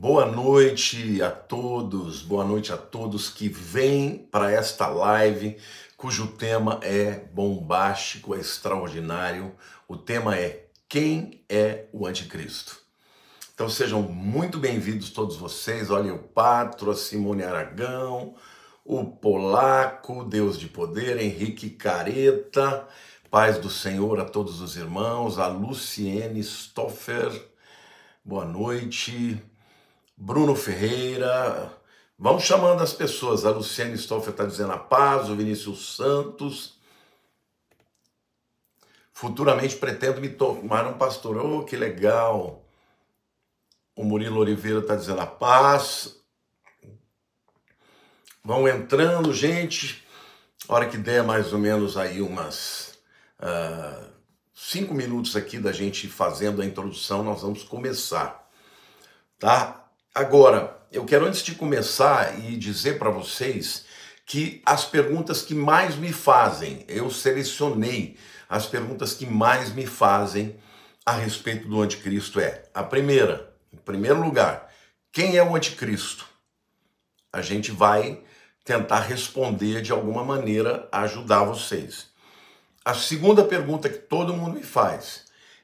Boa noite a todos, boa noite a todos que vêm para esta live cujo tema é bombástico, é extraordinário. O tema é Quem é o Anticristo? Então sejam muito bem-vindos todos vocês. Olha o Patro, a Simone Aragão, o Polaco, Deus de Poder, Henrique Careta, Paz do Senhor a todos os irmãos, a Luciene Stoffer. Boa noite, Bruno Ferreira, vamos chamando as pessoas. A Luciane Stoffer está dizendo a paz, o Vinícius Santos. Futuramente pretendo me tornar um pastor. Oh, que legal! O Murilo Oliveira está dizendo a paz. Vão entrando, gente. A hora que der mais ou menos aí umas uh, cinco minutos aqui da gente fazendo a introdução, nós vamos começar, tá? Agora, eu quero antes de começar e dizer para vocês que as perguntas que mais me fazem, eu selecionei as perguntas que mais me fazem a respeito do anticristo é a primeira, em primeiro lugar, quem é o anticristo? A gente vai tentar responder de alguma maneira, ajudar vocês. A segunda pergunta que todo mundo me faz,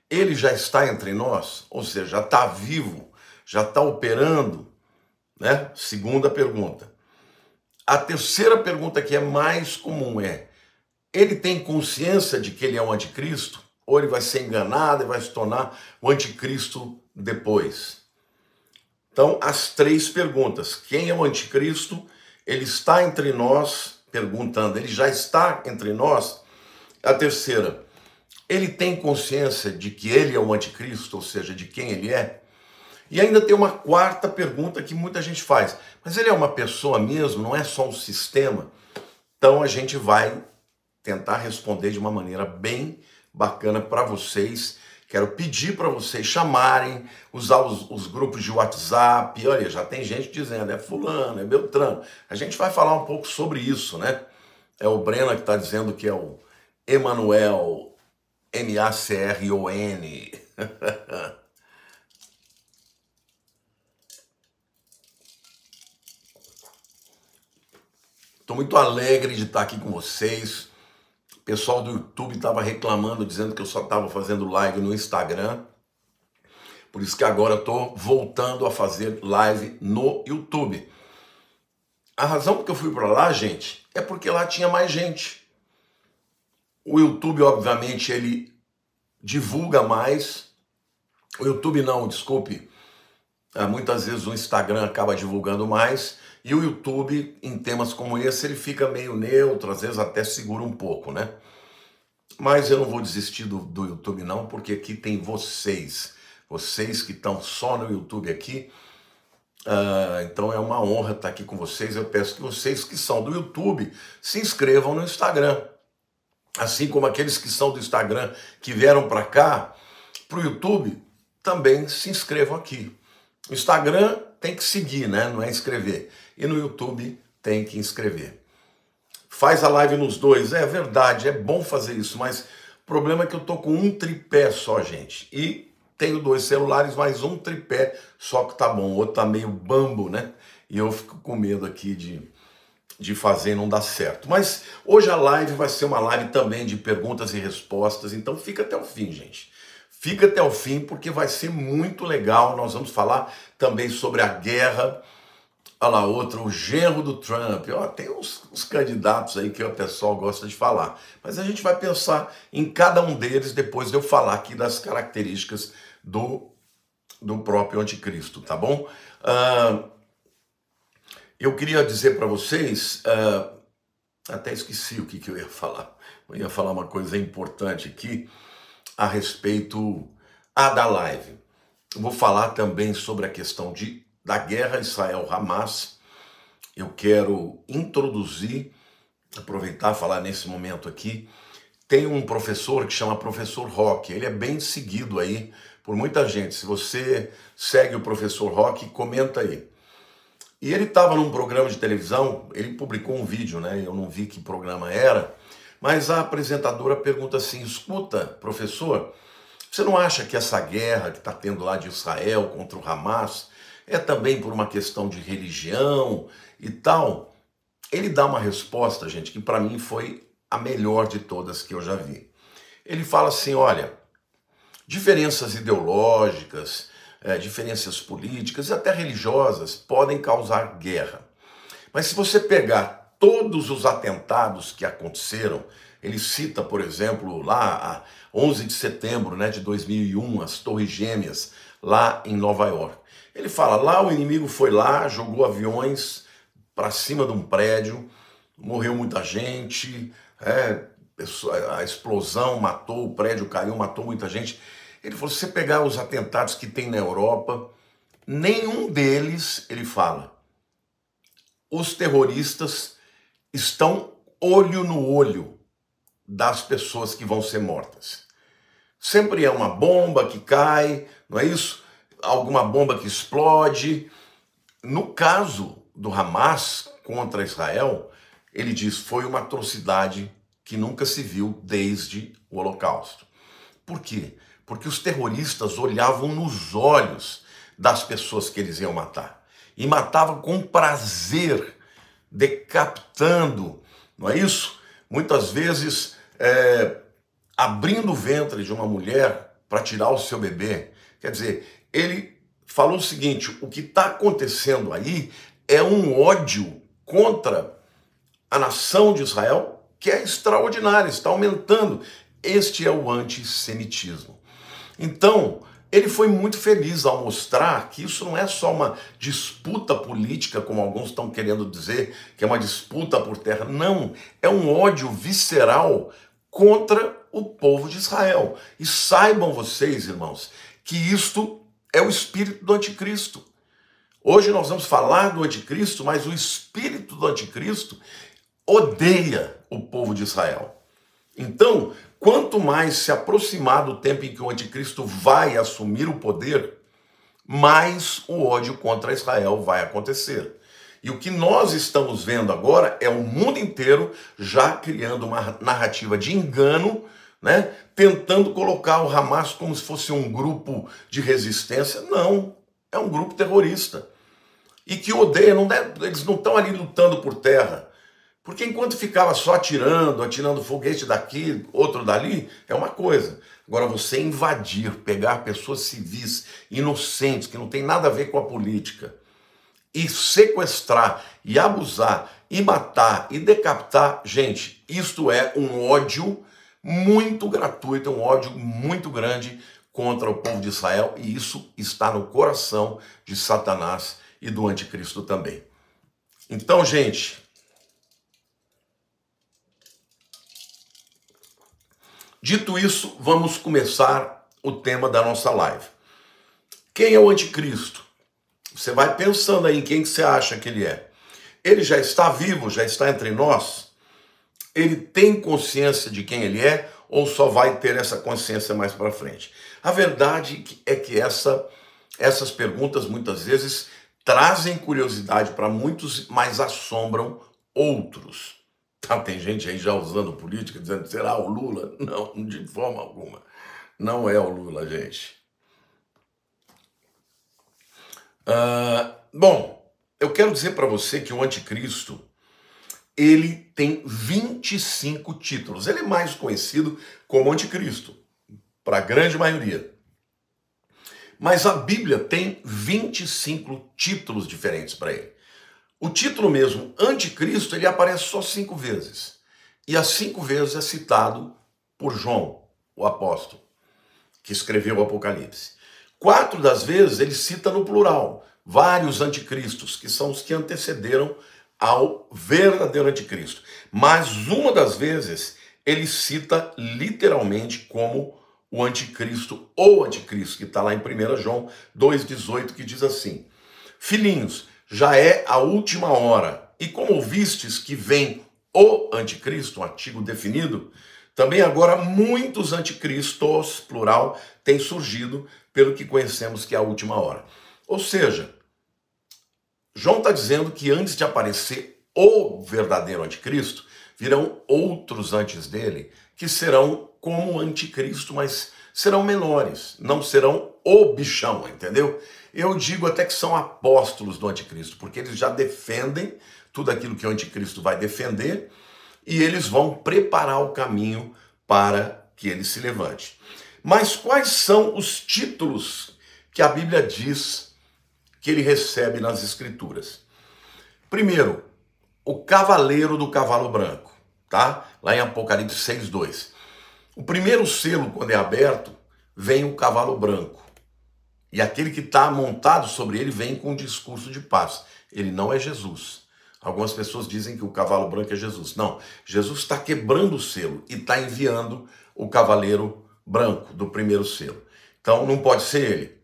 ele já está entre nós? Ou seja, está vivo? já está operando? Né? Segunda pergunta. A terceira pergunta que é mais comum é: ele tem consciência de que ele é um anticristo? Ou ele vai ser enganado e vai se tornar o um anticristo depois? Então, as três perguntas: quem é o anticristo? Ele está entre nós? Perguntando, ele já está entre nós? A terceira, ele tem consciência de que ele é o anticristo, ou seja, de quem ele é? E ainda tem uma quarta pergunta que muita gente faz: mas ele é uma pessoa mesmo, não é só um sistema? Então a gente vai tentar responder de uma maneira bem bacana para vocês. Quero pedir para vocês chamarem, usar os, os, grupos de WhatsApp. Olha, já tem gente dizendo, é fulano, é Beltrano. A gente vai falar um pouco sobre isso, né? É o Brena que está dizendo que é o Emanuel M-A-C-R-O-N. Estou muito alegre de estar aqui com vocês. O pessoal do YouTube estava reclamando, dizendo que eu só estava fazendo live no Instagram. Por isso que agora estou voltando a fazer live no YouTube. A razão porque eu fui para lá, gente, é porque lá tinha mais gente. O YouTube, obviamente, ele divulga mais. O YouTube não, desculpe. É, muitas vezes o Instagram acaba divulgando mais e o YouTube, em temas como esse, ele fica meio neutro, às vezes até segura um pouco, né? Mas eu não vou desistir do, do YouTube, não, porque aqui tem vocês. Vocês que estão só no YouTube aqui. Uh, então é uma honra estar aqui com vocês. Eu peço que vocês que são do YouTube se inscrevam no Instagram. Assim como aqueles que são do Instagram que vieram para cá, para o YouTube, também se inscrevam aqui. Instagram tem que seguir, né? Não é inscrever e no YouTube tem que inscrever. Faz a live nos dois, é verdade, é bom fazer isso, mas o problema é que eu tô com um tripé só, gente. E tenho dois celulares, mais um tripé, só que tá bom, o outro tá meio bambo, né? E eu fico com medo aqui de, de fazer e não dar certo. Mas hoje a live vai ser uma live também de perguntas e respostas, então fica até o fim, gente. Fica até o fim porque vai ser muito legal. Nós vamos falar também sobre a guerra Olha lá, outro, o genro do Trump. Ó, tem uns, uns candidatos aí que o pessoal gosta de falar. Mas a gente vai pensar em cada um deles depois de eu falar aqui das características do, do próprio anticristo, tá bom? Uh, eu queria dizer para vocês, uh, até esqueci o que, que eu ia falar. Eu ia falar uma coisa importante aqui a respeito ah, da live. Eu vou falar também sobre a questão de da guerra Israel-Hamas, eu quero introduzir, aproveitar falar nesse momento aqui. Tem um professor que chama Professor Rock, ele é bem seguido aí por muita gente. Se você segue o Professor Rock, comenta aí. E ele estava num programa de televisão, ele publicou um vídeo, né? Eu não vi que programa era, mas a apresentadora pergunta assim: escuta, professor, você não acha que essa guerra que está tendo lá de Israel contra o Hamas é também por uma questão de religião e tal. Ele dá uma resposta, gente, que para mim foi a melhor de todas que eu já vi. Ele fala assim: olha, diferenças ideológicas, é, diferenças políticas e até religiosas podem causar guerra. Mas se você pegar todos os atentados que aconteceram, ele cita, por exemplo, lá a 11 de setembro né, de 2001, as Torres Gêmeas, lá em Nova York. Ele fala: lá o inimigo foi lá, jogou aviões para cima de um prédio, morreu muita gente, é, a explosão matou, o prédio caiu, matou muita gente. Ele falou: se você pegar os atentados que tem na Europa, nenhum deles, ele fala, os terroristas estão olho no olho das pessoas que vão ser mortas. Sempre é uma bomba que cai, não é isso? alguma bomba que explode. No caso do Hamas contra Israel, ele diz foi uma atrocidade que nunca se viu desde o Holocausto. Por quê? Porque os terroristas olhavam nos olhos das pessoas que eles iam matar e matavam com prazer, decapitando, não é isso? Muitas vezes é, abrindo o ventre de uma mulher para tirar o seu bebê. Quer dizer, ele falou o seguinte: o que está acontecendo aí é um ódio contra a nação de Israel que é extraordinário, está aumentando. Este é o antissemitismo. Então, ele foi muito feliz ao mostrar que isso não é só uma disputa política, como alguns estão querendo dizer, que é uma disputa por terra. Não, é um ódio visceral contra o povo de Israel. E saibam vocês, irmãos, que isto é o espírito do anticristo. Hoje nós vamos falar do anticristo, mas o espírito do anticristo odeia o povo de Israel. Então, quanto mais se aproximar do tempo em que o anticristo vai assumir o poder, mais o ódio contra Israel vai acontecer. E o que nós estamos vendo agora é o mundo inteiro já criando uma narrativa de engano né? Tentando colocar o Hamas como se fosse um grupo de resistência. Não, é um grupo terrorista. E que odeia, não deve, eles não estão ali lutando por terra. Porque enquanto ficava só atirando, atirando foguete daqui, outro dali, é uma coisa. Agora, você invadir, pegar pessoas civis, inocentes, que não tem nada a ver com a política, e sequestrar, e abusar, e matar, e decapitar, gente, isto é um ódio muito gratuito, é um ódio muito grande contra o povo de Israel, e isso está no coração de Satanás e do anticristo também. Então, gente, dito isso, vamos começar o tema da nossa live. Quem é o anticristo? Você vai pensando aí em quem que você acha que ele é. Ele já está vivo, já está entre nós? ele tem consciência de quem ele é ou só vai ter essa consciência mais para frente? A verdade é que essa, essas perguntas muitas vezes trazem curiosidade para muitos, mas assombram outros. Tá, tem gente aí já usando política, dizendo, será o Lula? Não, de forma alguma. Não é o Lula, gente. Uh, bom, eu quero dizer para você que o anticristo ele tem 25 títulos. Ele é mais conhecido como Anticristo, para a grande maioria. Mas a Bíblia tem 25 títulos diferentes para ele. O título mesmo, Anticristo, ele aparece só cinco vezes. E as cinco vezes é citado por João, o apóstolo, que escreveu o Apocalipse. Quatro das vezes ele cita no plural, vários anticristos, que são os que antecederam ao verdadeiro anticristo. Mas uma das vezes ele cita literalmente como o anticristo ou anticristo, que está lá em 1 João 2,18, que diz assim: Filhinhos, já é a última hora, e como ouvistes que vem o anticristo, um artigo definido, também agora muitos anticristos, plural, têm surgido, pelo que conhecemos que é a última hora. Ou seja, João está dizendo que antes de aparecer o verdadeiro anticristo, virão outros antes dele, que serão como o anticristo, mas serão menores, não serão o bichão, entendeu? Eu digo até que são apóstolos do anticristo, porque eles já defendem tudo aquilo que o anticristo vai defender e eles vão preparar o caminho para que ele se levante. Mas quais são os títulos que a Bíblia diz que ele recebe nas Escrituras. Primeiro, o cavaleiro do cavalo branco, tá? Lá em Apocalipse 6:2. O primeiro selo quando é aberto, vem o cavalo branco. E aquele que está montado sobre ele vem com um discurso de paz. Ele não é Jesus. Algumas pessoas dizem que o cavalo branco é Jesus. Não, Jesus está quebrando o selo e está enviando o cavaleiro branco do primeiro selo. Então não pode ser ele,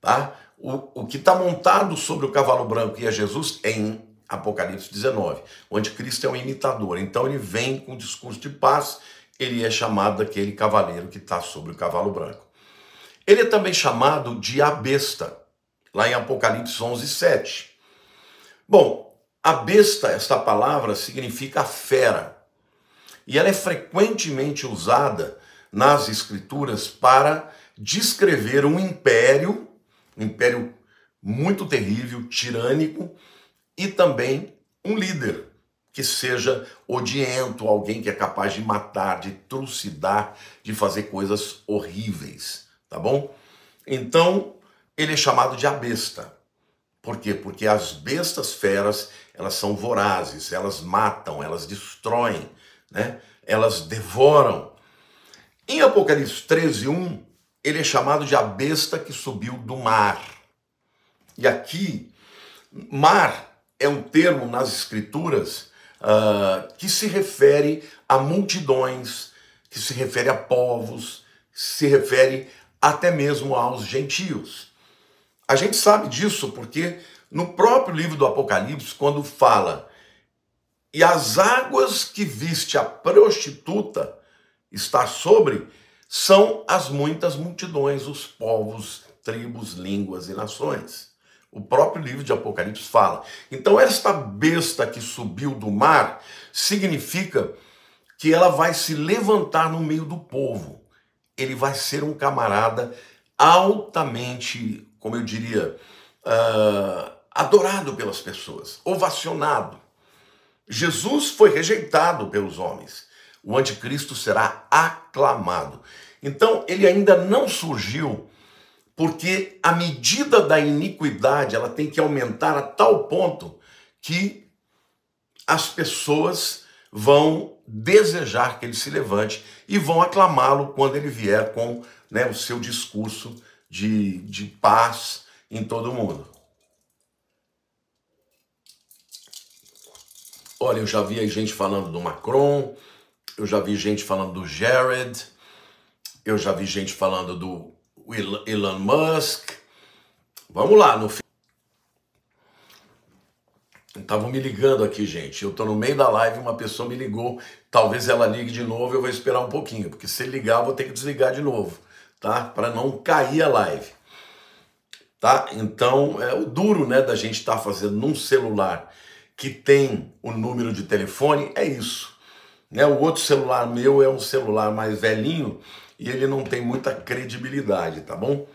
tá? o, o que está montado sobre o cavalo branco e é Jesus é em Apocalipse 19. O anticristo é um imitador, então ele vem com um discurso de paz, ele é chamado daquele cavaleiro que está sobre o cavalo branco. Ele é também chamado de a besta, lá em Apocalipse 11, 7. Bom, a besta, esta palavra, significa fera, e ela é frequentemente usada nas escrituras para descrever um império um império muito terrível, tirânico, e também um líder que seja odiento, alguém que é capaz de matar, de trucidar, de fazer coisas horríveis, tá bom? Então, ele é chamado de besta Por quê? Porque as bestas feras, elas são vorazes, elas matam, elas destroem, né? Elas devoram. Em Apocalipse 13, 1, ele é chamado de a besta que subiu do mar. E aqui, mar é um termo nas escrituras uh, que se refere a multidões, que se refere a povos, se refere até mesmo aos gentios. A gente sabe disso porque no próprio livro do Apocalipse, quando fala, e as águas que viste a prostituta estar sobre, são as muitas multidões, os povos, tribos, línguas e nações. O próprio livro de Apocalipse fala. Então, esta besta que subiu do mar significa que ela vai se levantar no meio do povo. Ele vai ser um camarada altamente, como eu diria, uh, adorado pelas pessoas, ovacionado. Jesus foi rejeitado pelos homens. O anticristo será aclamado. Então, ele ainda não surgiu porque a medida da iniquidade, ela tem que aumentar a tal ponto que as pessoas vão desejar que ele se levante e vão aclamá-lo quando ele vier com né, o seu discurso de, de paz em todo o mundo. Olha, eu já vi gente falando do Macron, eu já vi gente falando do Jared, eu já vi gente falando do Elon Musk. Vamos lá, no Estavam me ligando aqui, gente. Eu estou no meio da live, uma pessoa me ligou. Talvez ela ligue de novo, eu vou esperar um pouquinho, porque se ligar, eu vou ter que desligar de novo, tá? Para não cair a live. Tá? Então, é o duro, né, da gente estar tá fazendo num celular que tem o número de telefone, é isso. Né? O outro celular meu é um celular mais velhinho, e ele não tem muita credibilidade, tá bom?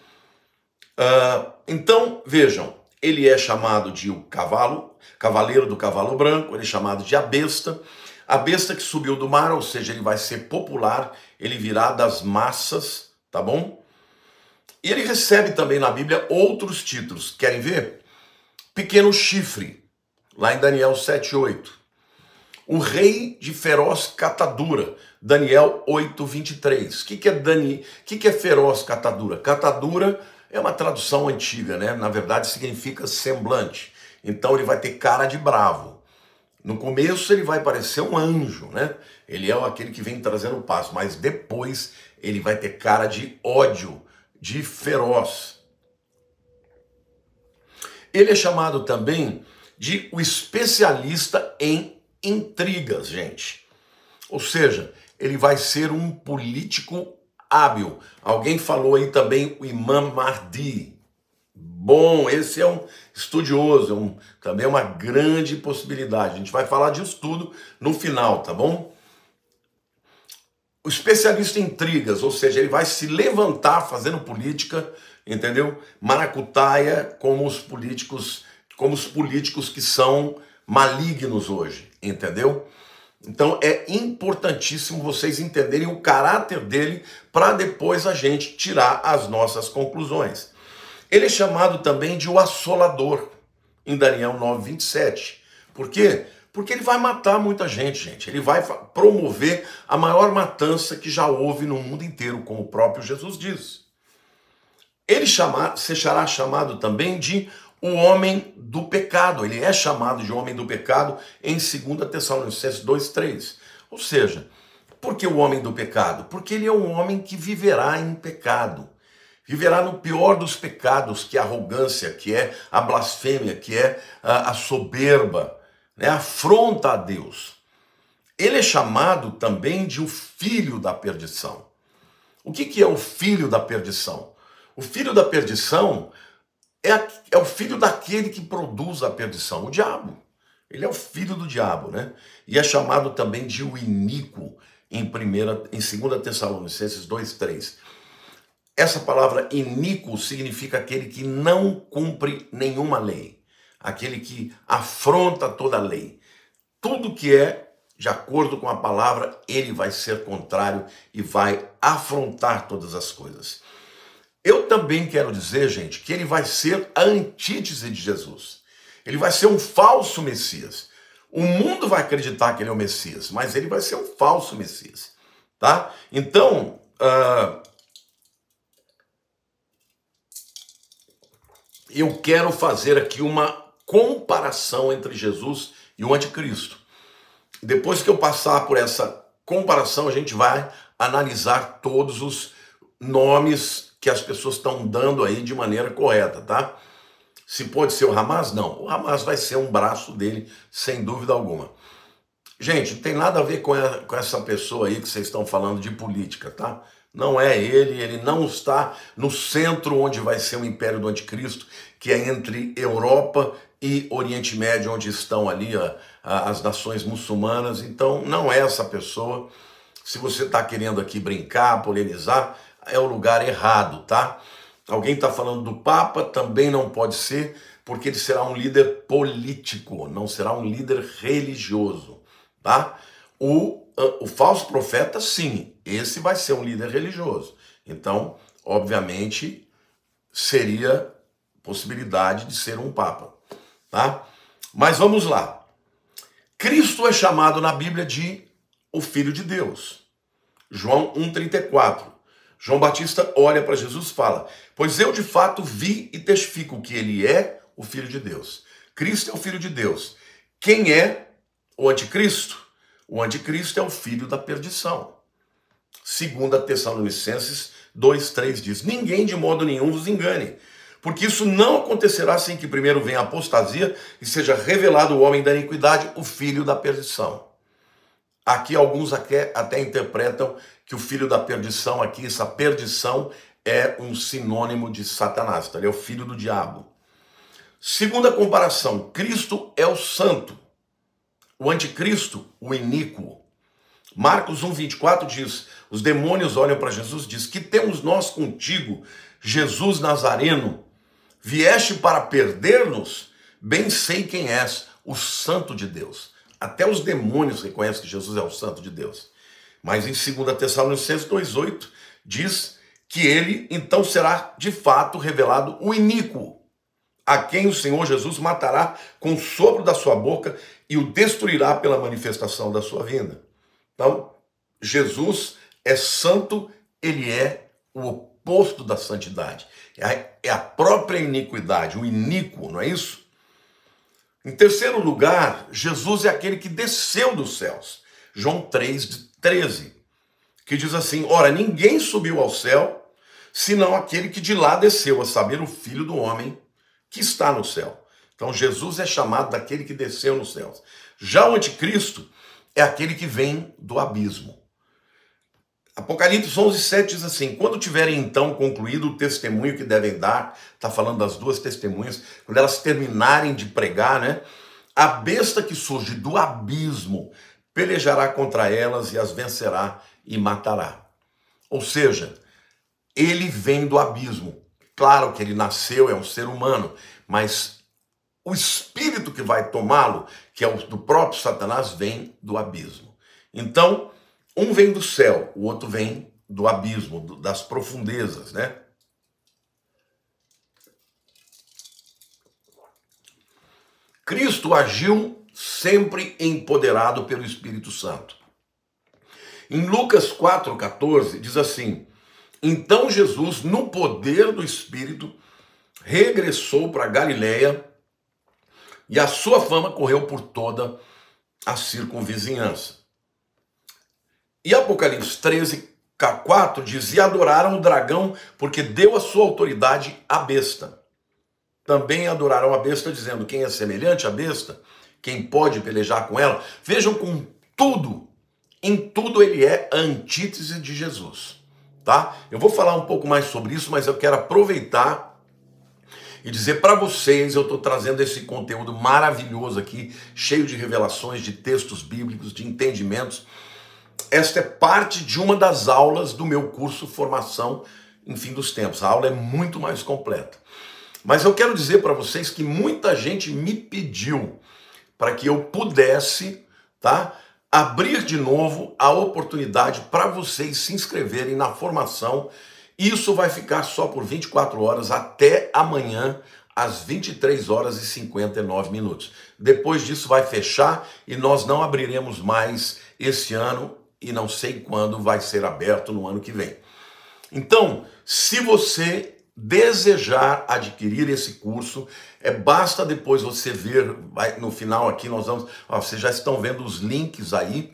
Uh, então, vejam, ele é chamado de o cavalo, cavaleiro do cavalo branco, ele é chamado de a besta, a besta que subiu do mar, ou seja, ele vai ser popular, ele virá das massas, tá bom? E ele recebe também na Bíblia outros títulos, querem ver? Pequeno chifre, lá em Daniel 7,8. O rei de feroz catadura, Daniel 8, 23. O que, que, é Dani? que, que é feroz catadura? Catadura é uma tradução antiga, né? Na verdade, significa semblante. Então ele vai ter cara de bravo. No começo ele vai parecer um anjo, né? Ele é aquele que vem trazendo paz, mas depois ele vai ter cara de ódio, de feroz. Ele é chamado também de o especialista em intrigas, gente. Ou seja, ele vai ser um político hábil. Alguém falou aí também o Imam mardi Bom, esse é um estudioso, é um, também é uma grande possibilidade. A gente vai falar disso tudo no final, tá bom? O especialista em intrigas, ou seja, ele vai se levantar fazendo política, entendeu? Maracutaia como os políticos, como os políticos que são malignos hoje, entendeu? Então é importantíssimo vocês entenderem o caráter dele para depois a gente tirar as nossas conclusões. Ele é chamado também de o assolador em Daniel 9:27. Por quê? Porque ele vai matar muita gente, gente. Ele vai promover a maior matança que já houve no mundo inteiro, como o próprio Jesus diz. Ele chamar, será chamado também de um homem do pecado. Ele é chamado de homem do pecado em 2 Tessalonicenses 2,3. Ou seja, por que o homem do pecado? Porque ele é um homem que viverá em pecado. Viverá no pior dos pecados, que é a arrogância, que é a blasfêmia, que é a soberba, né? afronta a Deus. Ele é chamado também de o filho da perdição. O que, que é o filho da perdição? O filho da perdição é, é o filho daquele que produz a perdição, o diabo. Ele é o filho do diabo, né? E é chamado também de o iníquo em primeira, em 2 Tessalonicenses 2, 3. Essa palavra iníquo significa aquele que não cumpre nenhuma lei, aquele que afronta toda a lei. Tudo que é de acordo com a palavra, ele vai ser contrário e vai afrontar todas as coisas. Eu também quero dizer, gente, que ele vai ser a antítese de Jesus. Ele vai ser um falso Messias. O mundo vai acreditar que ele é o Messias, mas ele vai ser um falso Messias, tá? Então, uh, eu quero fazer aqui uma comparação entre Jesus e o anticristo. Depois que eu passar por essa comparação, a gente vai analisar todos os nomes que as pessoas estão dando aí de maneira correta, tá? Se pode ser o Hamas, não. O Hamas vai ser um braço dele, sem dúvida alguma. Gente, não tem nada a ver com, essa pessoa aí que vocês estão falando de política, tá? Não é ele, ele não está no centro onde vai ser o império do anticristo, que é entre Europa e Oriente Médio, onde estão ali a, a, as nações muçulmanas. Então, não é essa pessoa. Se você está querendo aqui brincar, polemizar, é o lugar errado, tá? Alguém está falando do Papa, também não pode ser, porque ele será um líder político, não será um líder religioso, tá? O, ah, o falso profeta, sim, esse vai ser um líder religioso. Então, obviamente, seria possibilidade de ser um Papa, tá? Mas vamos lá. Cristo é chamado na Bíblia de o Filho de Deus. João 1,34. João Batista olha para Jesus e fala: Pois eu de fato vi e testifico que ele é o Filho de Deus. Cristo é o Filho de Deus. Quem é o anticristo? O anticristo é o filho da perdição. Segunda Tessalonicenses 2:3 diz: Ninguém de modo nenhum vos engane, porque isso não acontecerá sem que primeiro venha a apostasia e seja revelado o homem da iniquidade, o filho da perdição. Aqui alguns até, até interpretam que o filho da perdição aqui, essa perdição é um sinônimo de Satanás, tá? ele é o filho do diabo. Segunda comparação, Cristo é o santo, o anticristo, o iníquo. Marcos 1,24 diz: os demônios olham para Jesus e diz: Que temos nós contigo, Jesus Nazareno? Vieste para perder-nos? Bem sei quem és, o Santo de Deus. Até os demônios reconhecem que Jesus é o Santo de Deus. Mas em 2 Tessalonicenses 2,8 diz que ele então será de fato revelado o iníquo, a quem o Senhor Jesus matará com o sopro da sua boca e o destruirá pela manifestação da sua vinda. Então, Jesus é santo, ele é o oposto da santidade. É a é própria iniquidade, o iníquo, não é isso? Em terceiro lugar, Jesus é aquele que desceu dos céus. João 3, de 13, que diz assim: Ora, ninguém subiu ao céu senão aquele que de lá desceu, a saber, o filho do homem que está no céu. Então Jesus é chamado daquele que desceu nos céus. Já o anticristo é aquele que vem do abismo. Apocalipse 11, 7 diz assim: Quando tiverem então concluído o testemunho que devem dar, está falando das duas testemunhas, quando elas terminarem de pregar, né? A besta que surge do abismo pelejará contra elas e as vencerá e matará. Ou seja, ele vem do abismo. Claro que ele nasceu, é um ser humano, mas o espírito que vai tomá-lo, que é o do próprio Satanás, vem do abismo. Então, um vem do céu, o outro vem do abismo, do, das profundezas, né? Cristo agiu sempre empoderado pelo Espírito Santo. Em Lucas 4,14 diz assim: Então Jesus, no poder do Espírito, regressou para Galiléia e a sua fama correu por toda a circunvizinhança. E Apocalipse 13, K4 diz: E adoraram o dragão, porque deu a sua autoridade à besta. Também adoraram a besta, dizendo: Quem é semelhante à besta? quem pode pelejar com ela. Vejam com tudo, em tudo ele é a antítese de Jesus, tá? Eu vou falar um pouco mais sobre isso, mas eu quero aproveitar e dizer para vocês, eu estou trazendo esse conteúdo maravilhoso aqui, cheio de revelações, de textos bíblicos, de entendimentos. Esta é parte de uma das aulas do meu curso Formação em Fim dos Tempos. A aula é muito mais completa. Mas eu quero dizer para vocês que muita gente me pediu para que eu pudesse, tá? Abrir de novo a oportunidade para vocês se inscreverem na formação. Isso vai ficar só por 24 horas até amanhã, às 23 horas e 59 minutos. Depois disso vai fechar e nós não abriremos mais esse ano e não sei quando vai ser aberto no ano que vem. Então, se você desejar adquirir esse curso, é basta depois você ver, vai, no final aqui nós vamos, ó, vocês já estão vendo os links aí,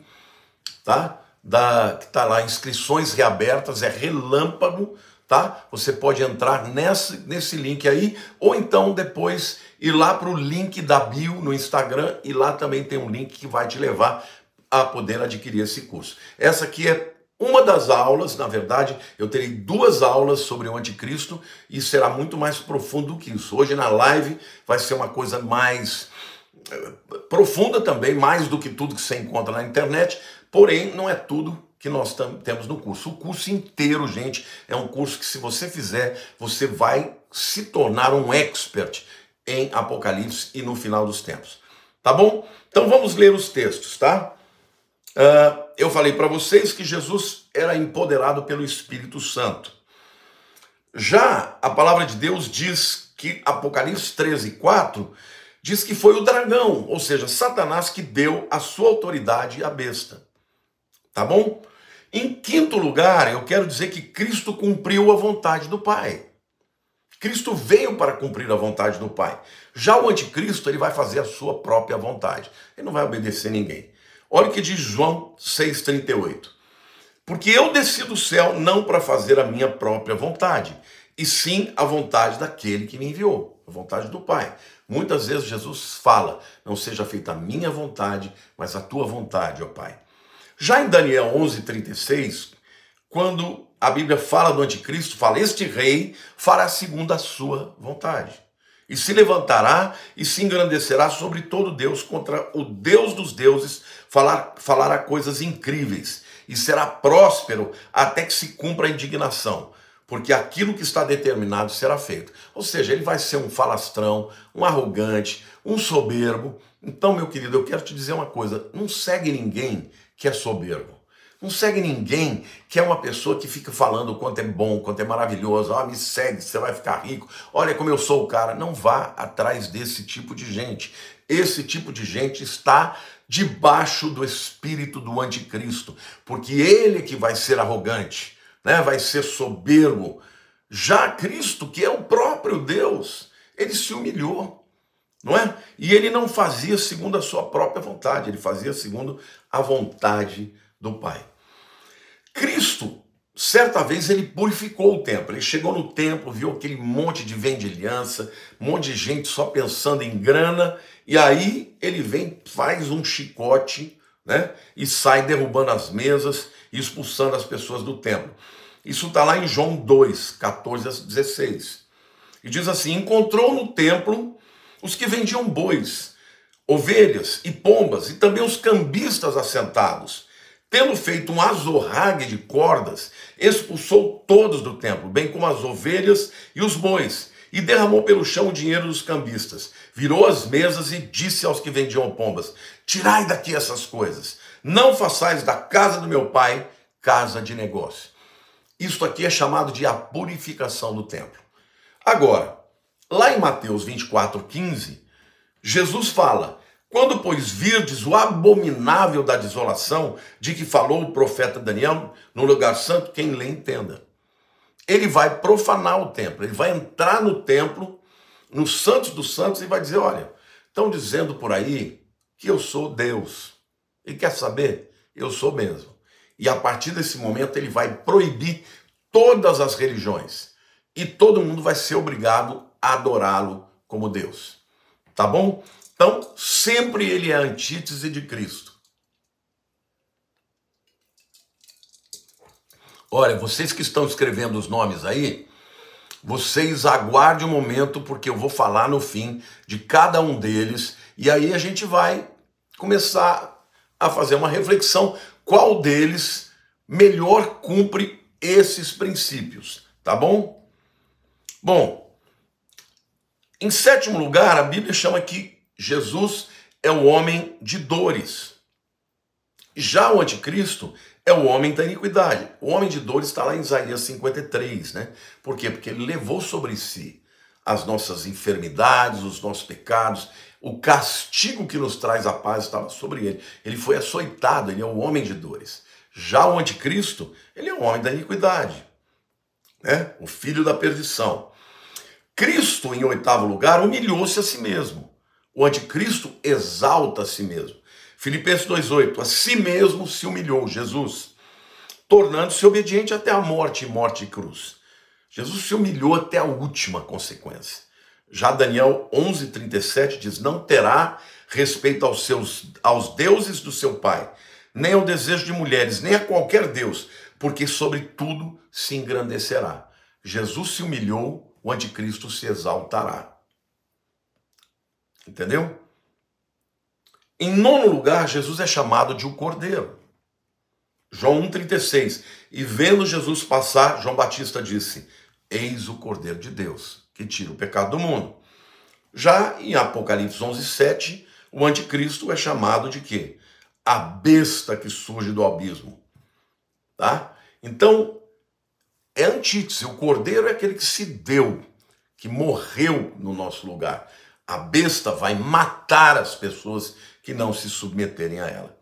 tá? Da que tá lá inscrições reabertas, é relâmpago, tá? Você pode entrar nesse nesse link aí ou então depois ir lá para o link da bio no Instagram e lá também tem um link que vai te levar a poder adquirir esse curso. Essa aqui é uma das aulas, na verdade, eu terei duas aulas sobre o anticristo e será muito mais profundo do que isso. Hoje na live vai ser uma coisa mais eh, profunda também, mais do que tudo que você encontra na internet, porém não é tudo que nós temos no curso. O curso inteiro, gente, é um curso que se você fizer, você vai se tornar um expert em Apocalipse e no final dos tempos. Tá bom? Então vamos ler os textos, tá? Uh, eu falei para vocês que Jesus era empoderado pelo Espírito Santo. Já a palavra de Deus diz que Apocalipse 13, 4 diz que foi o dragão, ou seja, Satanás, que deu a sua autoridade à besta. Tá bom? Em quinto lugar, eu quero dizer que Cristo cumpriu a vontade do Pai. Cristo veio para cumprir a vontade do Pai. Já o anticristo, ele vai fazer a sua própria vontade. Ele não vai obedecer ninguém. Olha o que diz João 6,38. Porque eu desci do céu não para fazer a minha própria vontade, e sim a vontade daquele que me enviou, a vontade do Pai. Muitas vezes Jesus fala: Não seja feita a minha vontade, mas a tua vontade, ó Pai. Já em Daniel 11,36, quando a Bíblia fala do anticristo, fala: Este rei fará segundo a sua vontade e se levantará e se engrandecerá sobre todo Deus, contra o Deus dos deuses, falar, falará coisas incríveis, e será próspero até que se cumpra a indignação, porque aquilo que está determinado será feito. Ou seja, ele vai ser um falastrão, um arrogante, um soberbo. Então, meu querido, eu quero te dizer uma coisa: não segue ninguém que é soberbo. Não segue ninguém que é uma pessoa que fica falando o quanto é bom, o quanto é maravilhoso. Ah, me segue, você vai ficar rico. Olha como eu sou o cara. Não vá atrás desse tipo de gente. Esse tipo de gente está debaixo do espírito do anticristo, porque ele é que vai ser arrogante, né? vai ser soberbo. Já Cristo, que é o próprio Deus, ele se humilhou, não é? E ele não fazia segundo a sua própria vontade, ele fazia segundo a vontade do Pai. Cristo, certa vez, ele purificou o templo. Ele chegou no templo, viu aquele monte de vendilhança, um monte de gente só pensando em grana, e aí ele vem, faz um chicote, né? E sai derrubando as mesas e expulsando as pessoas do templo. Isso está lá em João 2, 14 a 16. E diz assim: Encontrou no templo os que vendiam bois, ovelhas e pombas, e também os cambistas assentados. Tendo feito um azorrague de cordas, expulsou todos do templo, bem como as ovelhas e os bois, e derramou pelo chão o dinheiro dos cambistas. Virou as mesas e disse aos que vendiam pombas: Tirai daqui essas coisas, não façais da casa do meu pai casa de negócio. Isto aqui é chamado de a purificação do templo. Agora, lá em Mateus 24, 15, Jesus fala quando, pois, virdes o abominável da desolação de que falou o profeta Daniel no lugar santo, quem lê entenda. Ele vai profanar o templo, ele vai entrar no templo, no santos dos santos, e vai dizer: olha, estão dizendo por aí que eu sou Deus. E quer saber? Eu sou mesmo. E a partir desse momento ele vai proibir todas as religiões. E todo mundo vai ser obrigado a adorá-lo como Deus. Tá bom? Então, sempre ele é a antítese de Cristo. Olha, vocês que estão escrevendo os nomes aí, vocês aguardem um momento, porque eu vou falar no fim de cada um deles, e aí a gente vai começar a fazer uma reflexão: qual deles melhor cumpre esses princípios, tá bom? Bom, em sétimo lugar, a Bíblia chama que Jesus é o homem de dores. Já o anticristo é o homem da iniquidade. O homem de dores está lá em Isaías 53, né? Por quê? Porque ele levou sobre si as nossas enfermidades, os nossos pecados, o castigo que nos traz a paz estava sobre ele. Ele foi açoitado, ele é o homem de dores. Já o anticristo, ele é o homem da iniquidade, né? O filho da perdição. Cristo, em oitavo lugar, humilhou-se a si mesmo o anticristo exalta a si mesmo. Filipenses 2,8: A si mesmo se humilhou Jesus, tornando-se obediente até a morte morte e cruz. Jesus se humilhou até a última consequência. Já Daniel 11,37 diz: Não terá respeito aos, seus, aos deuses do seu pai, nem ao desejo de mulheres, nem a qualquer Deus, porque sobre tudo se engrandecerá. Jesus se humilhou, o anticristo se exaltará. Entendeu? Em nono lugar, Jesus é chamado de o um cordeiro. João 1,36. E vendo Jesus passar, João Batista disse: Eis o cordeiro de Deus, que tira o pecado do mundo. Já em Apocalipse 11,7, o anticristo é chamado de quê? A besta que surge do abismo. Tá? Então, é antítese. O cordeiro é aquele que se deu, que morreu no nosso lugar. A besta vai matar as pessoas que não se submeterem a ela.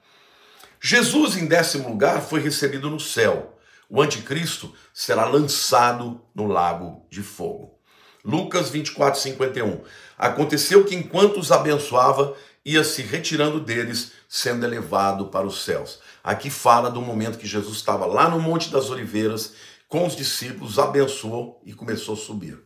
Jesus, em décimo lugar, foi recebido no céu. O anticristo será lançado no lago de fogo. Lucas 24, 51. Aconteceu que enquanto os abençoava, ia se retirando deles, sendo elevado para os céus. Aqui fala do momento que Jesus estava lá no Monte das Oliveiras com os discípulos, abençoou e começou a subir.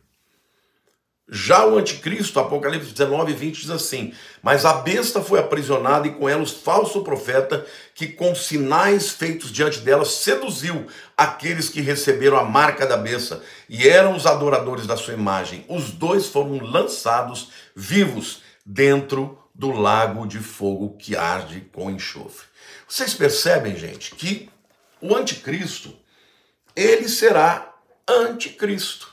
Já o anticristo, Apocalipse 19, 20, diz assim: Mas a besta foi aprisionada e com ela o falso profeta, que com sinais feitos diante dela seduziu aqueles que receberam a marca da besta e eram os adoradores da sua imagem. Os dois foram lançados vivos dentro do lago de fogo que arde com enxofre. Vocês percebem, gente, que o anticristo, ele será anticristo.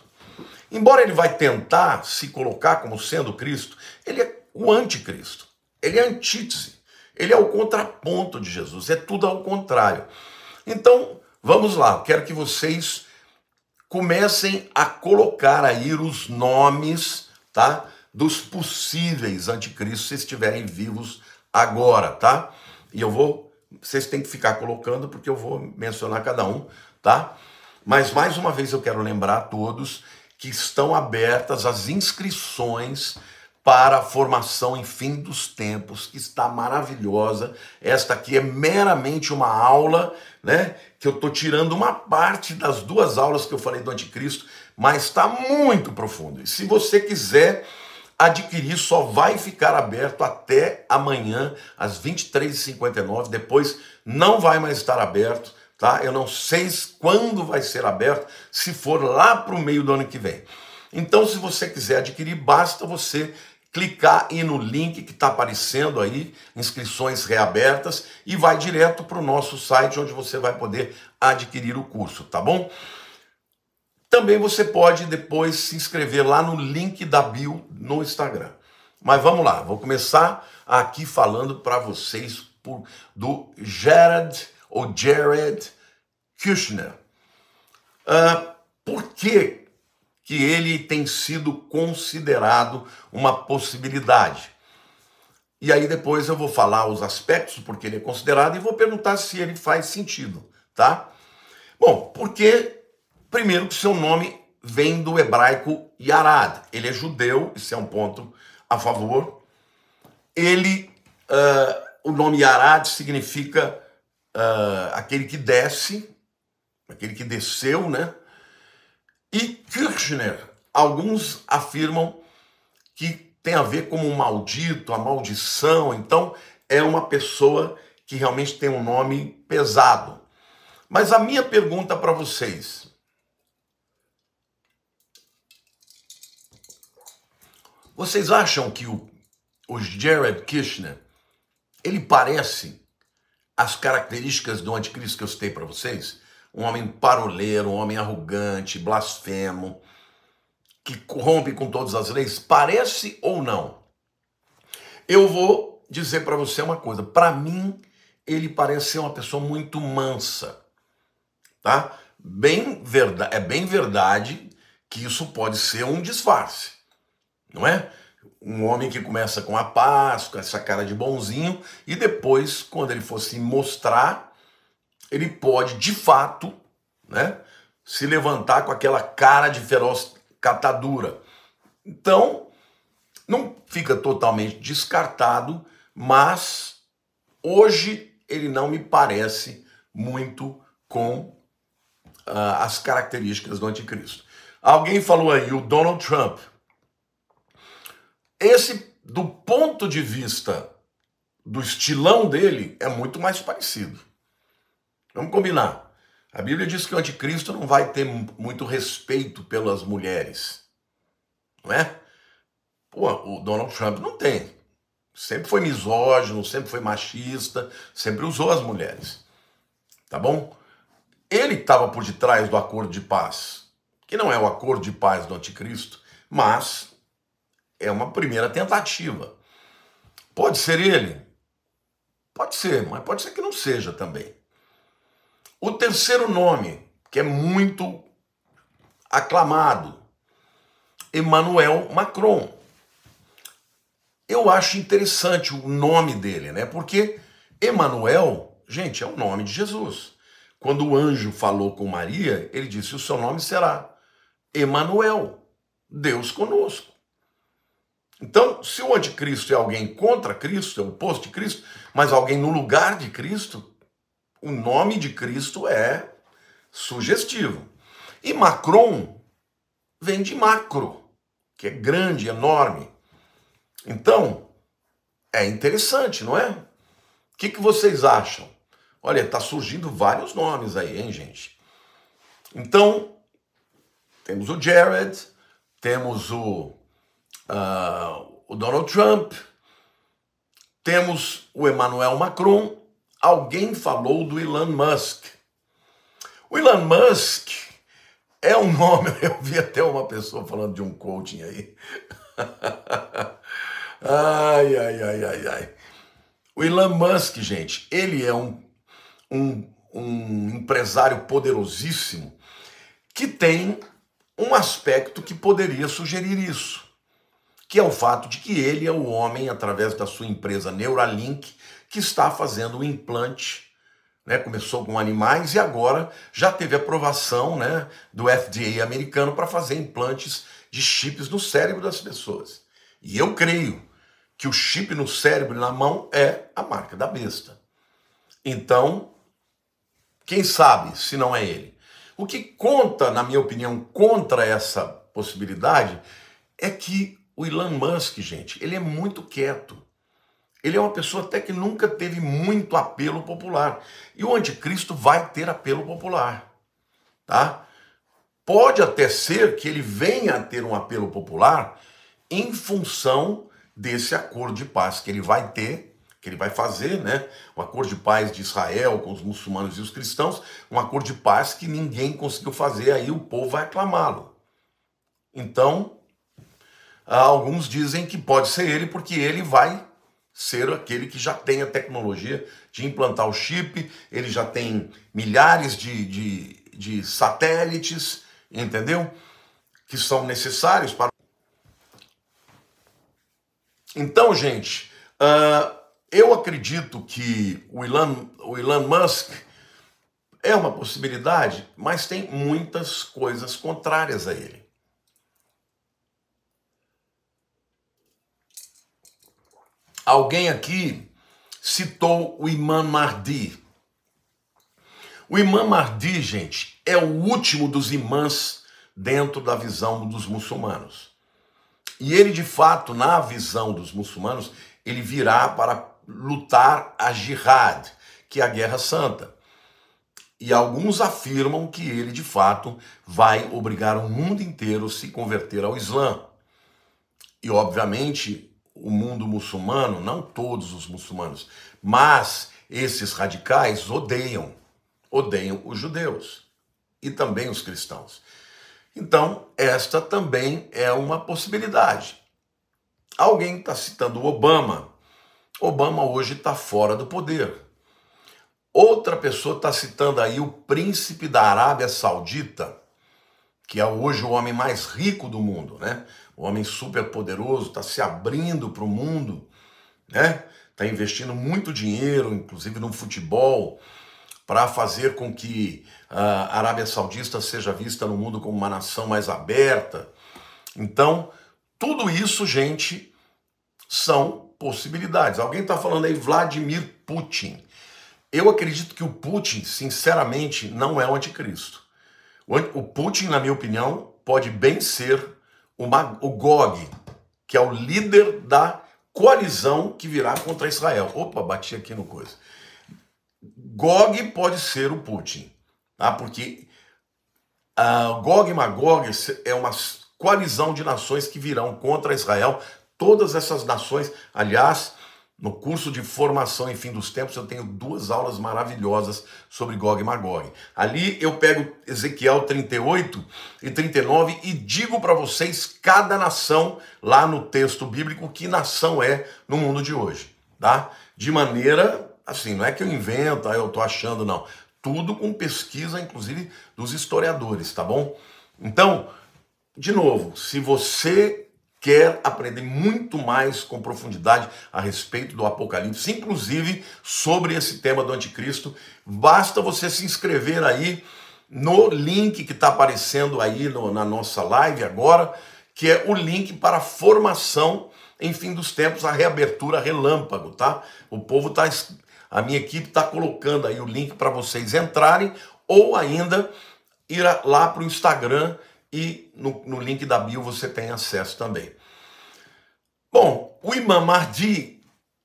Embora ele vai tentar se colocar como sendo Cristo, ele é o anticristo, ele é a antítese, ele é o contraponto de Jesus, é tudo ao contrário. Então, vamos lá, quero que vocês comecem a colocar aí os nomes, tá? Dos possíveis anticristos, se estiverem vivos agora, tá? E eu vou, vocês têm que ficar colocando, porque eu vou mencionar cada um, tá? Mas mais uma vez eu quero lembrar a todos que estão abertas as inscrições para a formação em fim dos tempos, que está maravilhosa. Esta aqui é meramente uma aula, né? Que eu estou tirando uma parte das duas aulas que eu falei do anticristo, mas está muito profundo. E se você quiser adquirir, só vai ficar aberto até amanhã, às 23h59. Depois não vai mais estar aberto tá? Eu não sei quando vai ser aberto, se for lá para o meio do ano que vem. Então, se você quiser adquirir, basta você clicar aí no link que está aparecendo aí, inscrições reabertas, e vai direto para o nosso site onde você vai poder adquirir o curso, tá bom? Também você pode depois se inscrever lá no link da bio no Instagram. Mas vamos lá, vou começar aqui falando para vocês por, do Gerard ou Jared Kushner. Uh, por que, que ele tem sido considerado uma possibilidade? E aí depois eu vou falar os aspectos porque ele é considerado e vou perguntar se ele faz sentido, tá? Bom, porque primeiro que seu nome vem do hebraico Yarad. Ele é judeu, isso é um ponto a favor. Ele, uh, o nome Yarad significa uh, aquele que desce, aquele que desceu, né? E Kirchner, alguns afirmam que tem a ver com o um maldito, a maldição, então é uma pessoa que realmente tem um nome pesado. Mas a minha pergunta para vocês. Vocês acham que o, o Jared Kushner ele parece as características do anticristo que eu citei para vocês, um homem paroleiro, um homem arrogante, blasfemo, que rompe com todas as leis, parece ou não? Eu vou dizer para você uma coisa, para mim ele parece ser uma pessoa muito mansa, tá? Bem verdade, é bem verdade que isso pode ser um disfarce, não é? um homem que começa com a paz, com essa cara de bonzinho, e depois, quando ele for se mostrar, ele pode de fato né, se levantar com aquela cara de feroz catadura. Então, não fica totalmente descartado, mas hoje ele não me parece muito com uh, as características do anticristo. Alguém falou aí, o Donald Trump. Esse, do ponto de vista do estilão dele, é muito mais parecido. Vamos combinar. A Bíblia diz que o anticristo não vai ter muito respeito pelas mulheres. Não é? Pô, o Donald Trump não tem. Sempre foi misógino, sempre foi machista, sempre usou as mulheres. Tá bom? Ele estava por detrás do acordo de paz, que não é o acordo de paz do anticristo, mas é uma primeira tentativa. Pode ser ele? Pode ser, mas pode ser que não seja também. O terceiro nome, que é muito aclamado, Emmanuel Macron. Eu acho interessante o nome dele, né? Porque Emmanuel, gente, é o nome de Jesus. Quando o anjo falou com Maria, ele disse: "O seu nome será Emmanuel, Deus conosco". Então, se o anticristo é alguém contra Cristo, é o oposto de Cristo, mas alguém no lugar de Cristo, o nome de Cristo é sugestivo. E Macron vem de macro, que é grande, enorme. Então, é interessante, não é? O que, que vocês acham? Olha, está surgindo vários nomes aí, hein, gente? Então, temos o Jared, temos o uh, o Donald Trump, temos o Emmanuel Macron, alguém falou do Elon Musk. O Elon Musk é um nome, eu vi até uma pessoa falando de um coaching aí. ai, ai, ai, ai, ai. O Elon Musk, gente, ele é um, um, um empresário poderosíssimo que tem um aspecto que poderia sugerir isso que é o fato de que ele é o homem, através da sua empresa Neuralink, que está fazendo o implante. Né, começou com animais e agora já teve aprovação né, do FDA americano para fazer implantes de chips no cérebro das pessoas. E eu creio que o chip no cérebro e na mão é a marca da besta. Então, quem sabe se não é ele? O que conta, na minha opinião, contra essa possibilidade é que o Elon Musk, gente, ele é muito quieto. Ele é uma pessoa até que nunca teve muito apelo popular. E o anticristo vai ter apelo popular, tá? Pode até ser que ele venha a ter um apelo popular em função desse acordo de paz que ele vai ter que ele vai fazer, né? Um acordo de paz de Israel com os muçulmanos e os cristãos, um acordo de paz que ninguém conseguiu fazer, aí o povo vai aclamá-lo. Então, Alguns dizem que pode ser ele, porque ele vai ser aquele que já tem a tecnologia de implantar o chip, ele já tem milhares de, de, de satélites, entendeu? Que são necessários para. Então, gente, uh, eu acredito que o Elon, o Elon Musk é uma possibilidade, mas tem muitas coisas contrárias a ele. Alguém aqui citou o Imam Mahdi. O Imam Mahdi, gente, é o último dos imãs dentro da visão dos muçulmanos. E ele, de fato, na visão dos muçulmanos, ele virá para lutar a jihad, que é a guerra santa. E alguns afirmam que ele, de fato, vai obrigar o mundo inteiro a se converter ao Islã. E, obviamente, o mundo muçulmano, não todos os muçulmanos, mas esses radicais odeiam, odeiam os judeus e também os cristãos. Então, esta também é uma possibilidade. Alguém está citando Obama. Obama hoje está fora do poder. Outra pessoa está citando aí o príncipe da Arábia Saudita, que é hoje o homem mais rico do mundo, né? o homem super poderoso, está se abrindo para o mundo, né? Está investindo muito dinheiro, inclusive no futebol, para fazer com que a Arábia Saudita seja vista no mundo como uma nação mais aberta. Então, tudo isso, gente, são possibilidades. Alguém está falando aí Vladimir Putin. Eu acredito que o Putin, sinceramente, não é o anticristo. O Putin, na minha opinião, pode bem ser o, Mag, o Gog, que é o líder da coalizão que virá contra Israel. Opa, bati aqui no coisa. Gog pode ser o Putin, tá? porque uh, Gog e Magog é uma coalizão de nações que virão contra Israel. Todas essas nações, aliás, no curso de formação em fim dos tempos, eu tenho duas aulas maravilhosas sobre Gog e Magog. Ali eu pego Ezequiel 38 e 39 e digo para vocês cada nação lá no texto bíblico que nação é no mundo de hoje, tá? De maneira assim, não é que eu invento, ah, eu tô achando não. Tudo com pesquisa inclusive dos historiadores, tá bom? Então, de novo, se você quer aprender muito mais com profundidade a respeito do Apocalipse, inclusive sobre esse tema do anticristo, basta você se inscrever aí no link que está aparecendo aí no, na nossa live agora, que é o link para formação em fim dos tempos, a reabertura relâmpago, tá? O povo tá, a minha equipe está colocando aí o link para vocês entrarem ou ainda ir lá para o Instagram e no, no link da bio você tem acesso também. Bom, o Imam Mahdi,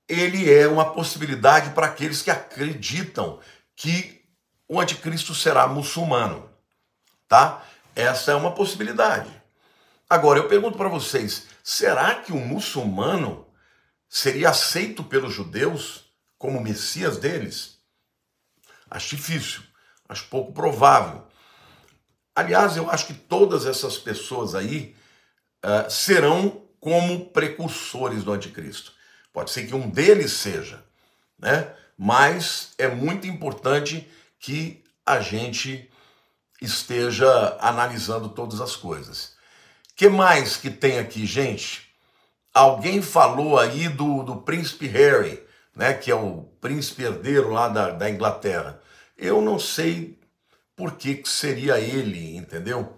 ele é uma possibilidade para aqueles que acreditam que o anticristo será muçulmano, tá? Essa é uma possibilidade. Agora, eu pergunto para vocês, será que o muçulmano seria aceito pelos judeus como messias deles? Acho difícil, acho pouco provável. Aliás, eu acho que todas essas pessoas aí uh, serão como precursores do anticristo. Pode ser que um deles seja, né? Mas é muito importante que a gente esteja analisando todas as coisas. Que mais que tem aqui, gente? Alguém falou aí do, do príncipe Harry, né? Que é o príncipe herdeiro lá da, da Inglaterra. Eu não sei por que, que seria ele, entendeu?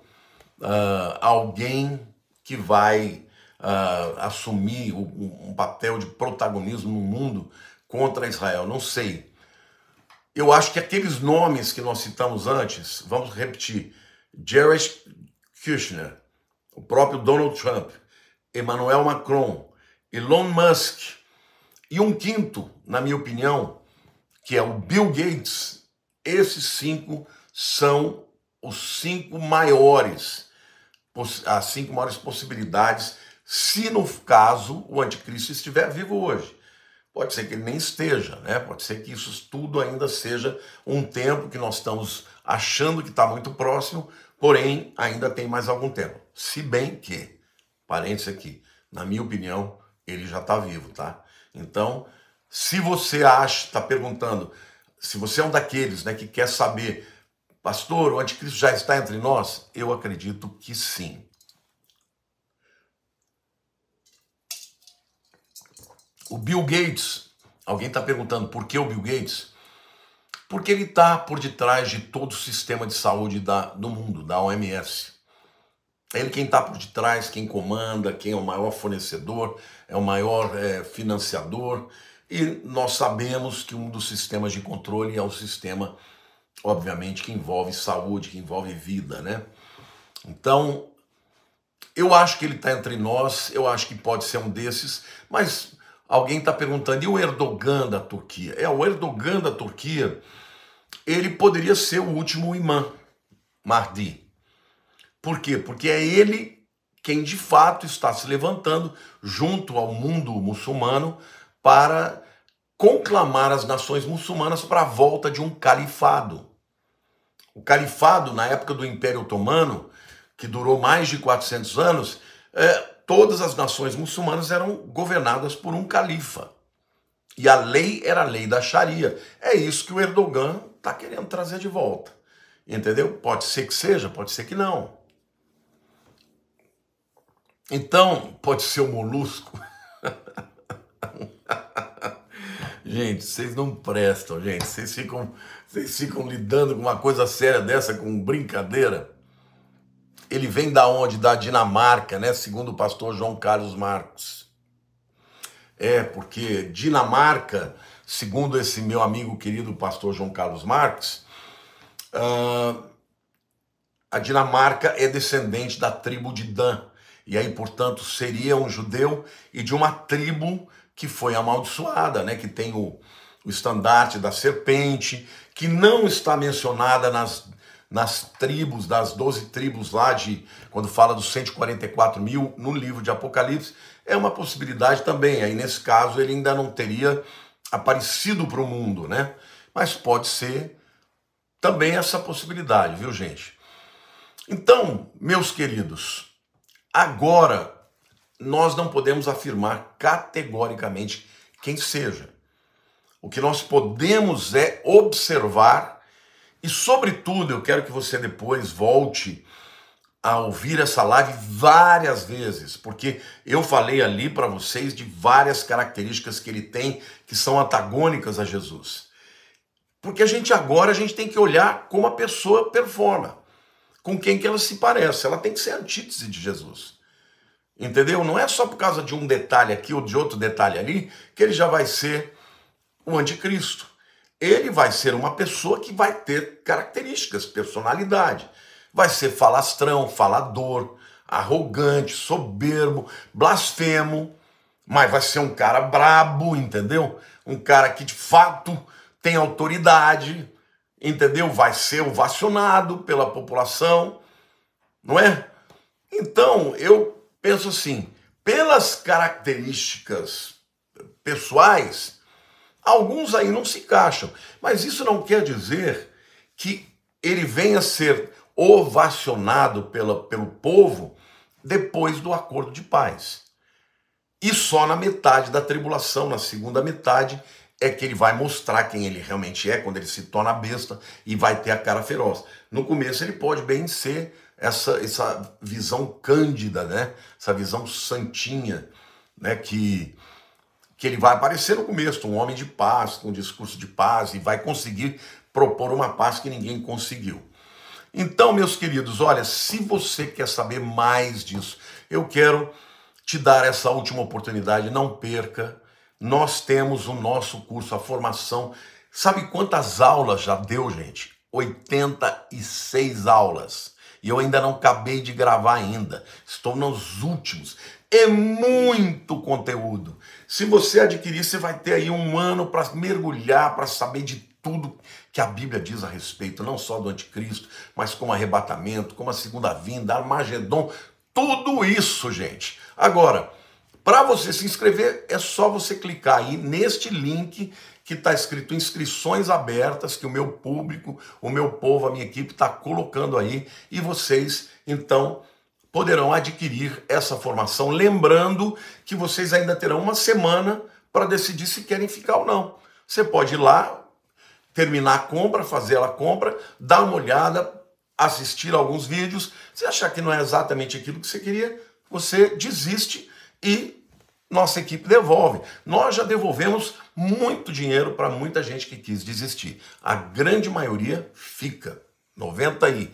Uh, alguém que vai uh, assumir um, um papel de protagonismo no mundo contra Israel, não sei. Eu acho que aqueles nomes que nós citamos antes, vamos repetir: Jared Kushner, o próprio Donald Trump, Emmanuel Macron, Elon Musk e um quinto, na minha opinião, que é o Bill Gates. Esses cinco são os cinco maiores, as cinco maiores possibilidades, se no caso o anticristo estiver vivo hoje. Pode ser que ele nem esteja, né? Pode ser que isso tudo ainda seja um tempo que nós estamos achando que está muito próximo, porém ainda tem mais algum tempo. Se bem que, parênteses aqui, na minha opinião, ele já está vivo, tá? Então, se você acha, está perguntando, se você é um daqueles né, que quer saber Pastor, o anticristo já está entre nós? Eu acredito que sim. O Bill Gates, alguém está perguntando por que o Bill Gates? Porque ele está por detrás de todo o sistema de saúde da, do mundo, da OMS. É ele quem está por detrás, quem comanda, quem é o maior fornecedor, é o maior é, financiador. E nós sabemos que um dos sistemas de controle é o sistema obviamente que envolve saúde, que envolve vida, né? Então, eu acho que ele está entre nós, eu acho que pode ser um desses, mas alguém está perguntando, e o Erdogan da Turquia? É, o Erdogan da Turquia, ele poderia ser o último imã, Mardi. Por quê? Porque é ele quem de fato está se levantando junto ao mundo muçulmano para conclamar as nações muçulmanas para a volta de um califado. O califado, na época do Império Otomano, que durou mais de 400 anos, é, todas as nações muçulmanas eram governadas por um califa. E a lei era a lei da Sharia. É isso que o Erdogan está querendo trazer de volta. Entendeu? Pode ser que seja, pode ser que não. Então, pode ser o um molusco. Gente, vocês não prestam, gente. Vocês ficam, vocês ficam lidando com uma coisa séria dessa, com brincadeira. Ele vem da onde? Da Dinamarca, né? Segundo o pastor João Carlos Marcos. É, porque Dinamarca, segundo esse meu amigo querido pastor João Carlos Marcos, uh, a Dinamarca é descendente da tribo de Dan. E aí, portanto, seria um judeu e de uma tribo que foi amaldiçoada, né? que tem o, o estandarte da serpente, que não está mencionada nas, nas tribos, das 12 tribos lá de quando fala dos 144 mil no livro de Apocalipse, é uma possibilidade também. Aí nesse caso ele ainda não teria aparecido para o mundo, né? Mas pode ser também essa possibilidade, viu, gente? Então, meus queridos, agora nós não podemos afirmar categoricamente quem seja. O que nós podemos é observar, e, sobretudo, eu quero que você depois volte a ouvir essa live várias vezes, porque eu falei ali para vocês de várias características que ele tem que são antagônicas a Jesus. Porque a gente agora a gente tem que olhar como a pessoa performa, com quem que ela se parece. Ela tem que ser antítese de Jesus. Entendeu? Não é só por causa de um detalhe aqui ou de outro detalhe ali que ele já vai ser o anticristo. Ele vai ser uma pessoa que vai ter características, personalidade. Vai ser falastrão, falador, arrogante, soberbo, blasfemo, mas vai ser um cara brabo, entendeu? Um cara que de fato tem autoridade, entendeu? Vai ser ovacionado pela população, não é? Então, eu penso assim, pelas características pessoais, alguns aí não se encaixam, mas isso não quer dizer que ele venha a ser ovacionado pela, pelo povo depois do acordo de paz. E só na metade da tribulação, na segunda metade, é que ele vai mostrar quem ele realmente é quando ele se torna besta e vai ter a cara feroz. No começo ele pode bem ser essa, essa visão cândida, né? Essa visão santinha, né? Que que ele vai aparecer no começo, um homem de paz, com um discurso de paz e vai conseguir propor uma paz que ninguém conseguiu. Então, meus queridos, olha, se você quer saber mais disso, eu quero te dar essa última oportunidade, não perca nós temos o nosso curso, a formação. Sabe quantas aulas já deu, gente? 86 aulas. E eu ainda não acabei de gravar ainda. Estou nos últimos. É muito conteúdo. Se você adquirir, você vai ter aí um ano para mergulhar, para saber de tudo que a Bíblia diz a respeito, não só do anticristo, mas como arrebatamento, como a segunda vinda, Armagedon, tudo isso, gente. Agora, para você se inscrever, é só você clicar aí neste link que está escrito inscrições abertas, que o meu público, o meu povo, a minha equipe está colocando aí e vocês então poderão adquirir essa formação. Lembrando que vocês ainda terão uma semana para decidir se querem ficar ou não. Você pode ir lá, terminar a compra, fazer a compra, dar uma olhada, assistir alguns vídeos. Se achar que não é exatamente aquilo que você queria, você desiste e nossa equipe devolve. Nós já devolvemos muito dinheiro para muita gente que quis desistir. A grande maioria fica. 97%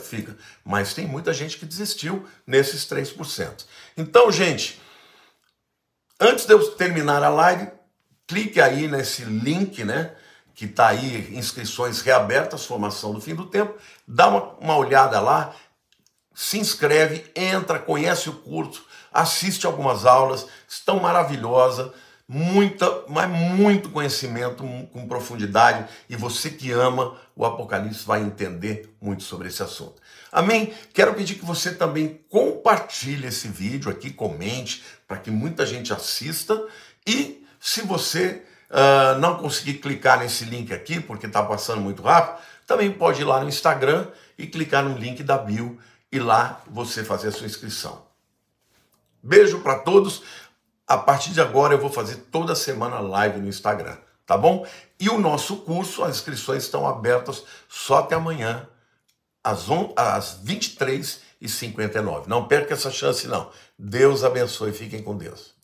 fica, mas tem muita gente que desistiu nesses 3%. Então, gente, antes de eu terminar a live, clique aí nesse link, né? Que está aí, inscrições reabertas, formação do fim do tempo. Dá uma, uma olhada lá, se inscreve, entra, conhece o curso, assiste algumas aulas, estão maravilhosas, muita, mas muito conhecimento com profundidade e você que ama o Apocalipse vai entender muito sobre esse assunto. Amém? Quero pedir que você também compartilhe esse vídeo aqui, comente, para que muita gente assista. E se você uh, não conseguir clicar nesse link aqui, porque está passando muito rápido, também pode ir lá no Instagram e clicar no link da bio e lá você fazer a sua inscrição. Beijo para todos. A partir de agora eu vou fazer toda semana live no Instagram, tá bom? E o nosso curso, as inscrições estão abertas só até amanhã, às, às 23h59. Não perca essa chance, não. Deus abençoe. Fiquem com Deus.